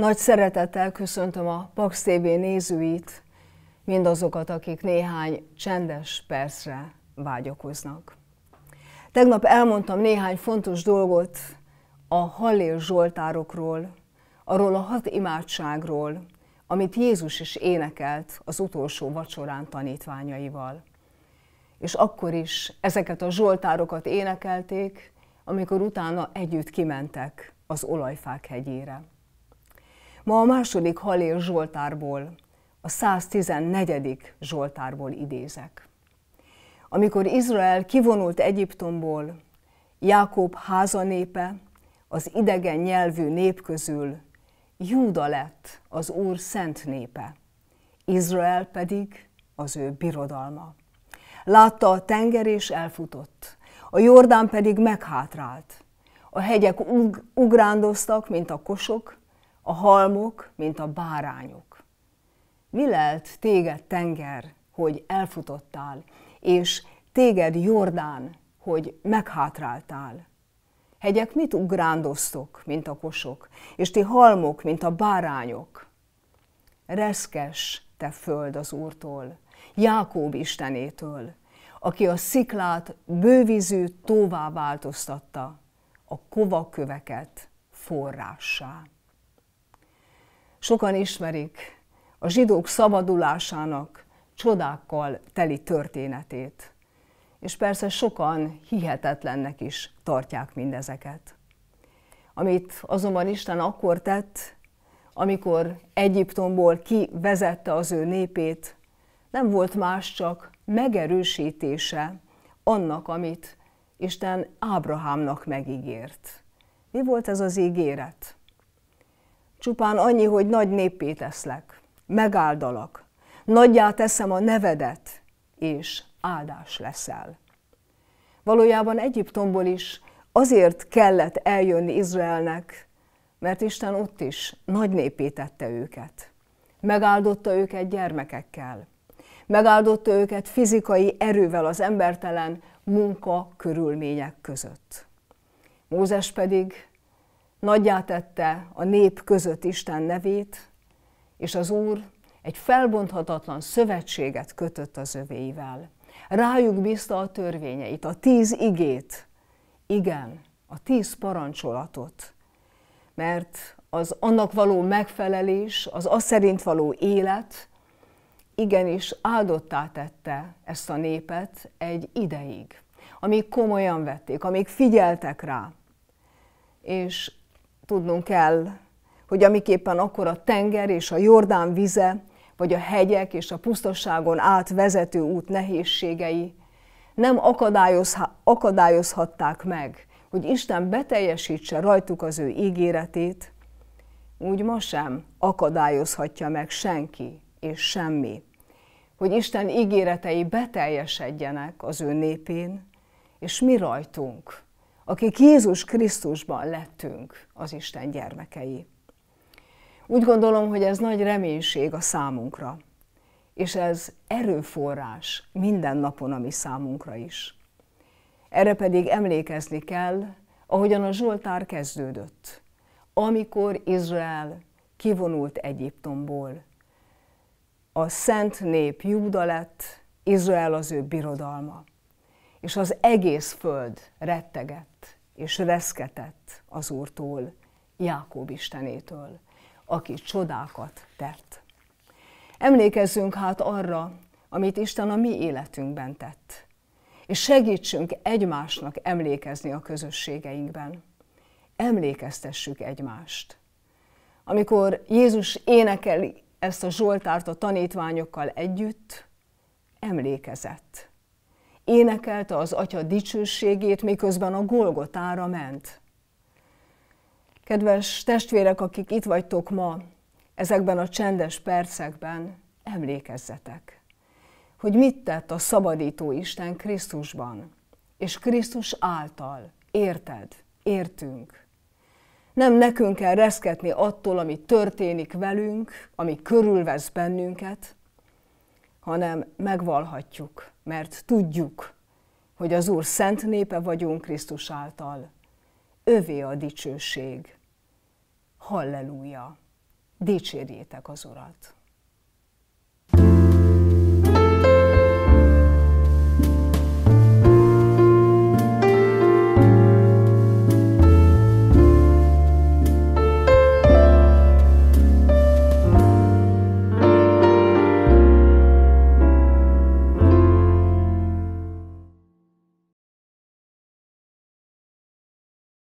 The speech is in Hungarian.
Nagy szeretettel köszöntöm a Pax TV nézőit, mindazokat, akik néhány csendes percre vágyakoznak. Tegnap elmondtam néhány fontos dolgot a Hallél Zsoltárokról, arról a hat imádságról, amit Jézus is énekelt az utolsó vacsorán tanítványaival. És akkor is ezeket a zsoltárokat énekelték, amikor utána együtt kimentek az olajfák hegyére. Ma a második halél Zsoltárból, a 114. Zsoltárból idézek. Amikor Izrael kivonult Egyiptomból, Jákob házanépe, az idegen nyelvű nép közül Júda lett az Úr szent népe, Izrael pedig az ő birodalma. Látta a tenger és elfutott, a Jordán pedig meghátrált. A hegyek ug- ugrándoztak, mint a kosok, a halmok, mint a bárányok. Mi lelt téged tenger, hogy elfutottál, és téged Jordán, hogy meghátráltál. Hegyek mit ugrándoztok, mint a kosok, és ti halmok, mint a bárányok. Reszkes te föld az Úrtól, Jákób Istenétől, aki a sziklát bővízű tóvá változtatta, a kovaköveket forrássá. Sokan ismerik a zsidók szabadulásának csodákkal teli történetét. És persze sokan hihetetlennek is tartják mindezeket. Amit azonban Isten akkor tett, amikor Egyiptomból kivezette az ő népét, nem volt más csak megerősítése annak, amit Isten Ábrahámnak megígért. Mi volt ez az ígéret? Csupán annyi, hogy nagy népé teszlek, megáldalak, nagyjá teszem a nevedet, és áldás leszel. Valójában Egyiptomból is azért kellett eljönni Izraelnek, mert Isten ott is nagy népé tette őket. Megáldotta őket gyermekekkel. Megáldotta őket fizikai erővel az embertelen munka körülmények között. Mózes pedig nagyjátette a nép között Isten nevét, és az Úr egy felbonthatatlan szövetséget kötött az övéivel. Rájuk bízta a törvényeit, a tíz igét, igen, a tíz parancsolatot, mert az annak való megfelelés, az az szerint való élet igenis áldottá tette ezt a népet egy ideig, amíg komolyan vették, amíg figyeltek rá. És tudnunk kell, hogy amiképpen akkor a tenger és a Jordán vize, vagy a hegyek és a pusztosságon át vezető út nehézségei nem akadályozhatták meg, hogy Isten beteljesítse rajtuk az ő ígéretét, úgy ma sem akadályozhatja meg senki és semmi, hogy Isten ígéretei beteljesedjenek az ő népén, és mi rajtunk akik Jézus Krisztusban lettünk az Isten gyermekei. Úgy gondolom, hogy ez nagy reménység a számunkra, és ez erőforrás minden napon a mi számunkra is. Erre pedig emlékezni kell, ahogyan a Zsoltár kezdődött, amikor Izrael kivonult Egyiptomból. A szent nép Júda lett, Izrael az ő birodalma és az egész föld rettegett és reszketett az Úrtól, Jákob Istenétől, aki csodákat tett. Emlékezzünk hát arra, amit Isten a mi életünkben tett, és segítsünk egymásnak emlékezni a közösségeinkben. Emlékeztessük egymást. Amikor Jézus énekeli ezt a Zsoltárt a tanítványokkal együtt, emlékezett énekelte az atya dicsőségét, miközben a Golgotára ment. Kedves testvérek, akik itt vagytok ma, ezekben a csendes percekben emlékezzetek, hogy mit tett a szabadító Isten Krisztusban, és Krisztus által, érted, értünk. Nem nekünk kell reszketni attól, ami történik velünk, ami körülvesz bennünket, hanem megvalhatjuk, mert tudjuk, hogy az Úr szent népe vagyunk Krisztus által. Övé a dicsőség. Halleluja! Dicsérjétek az Urat!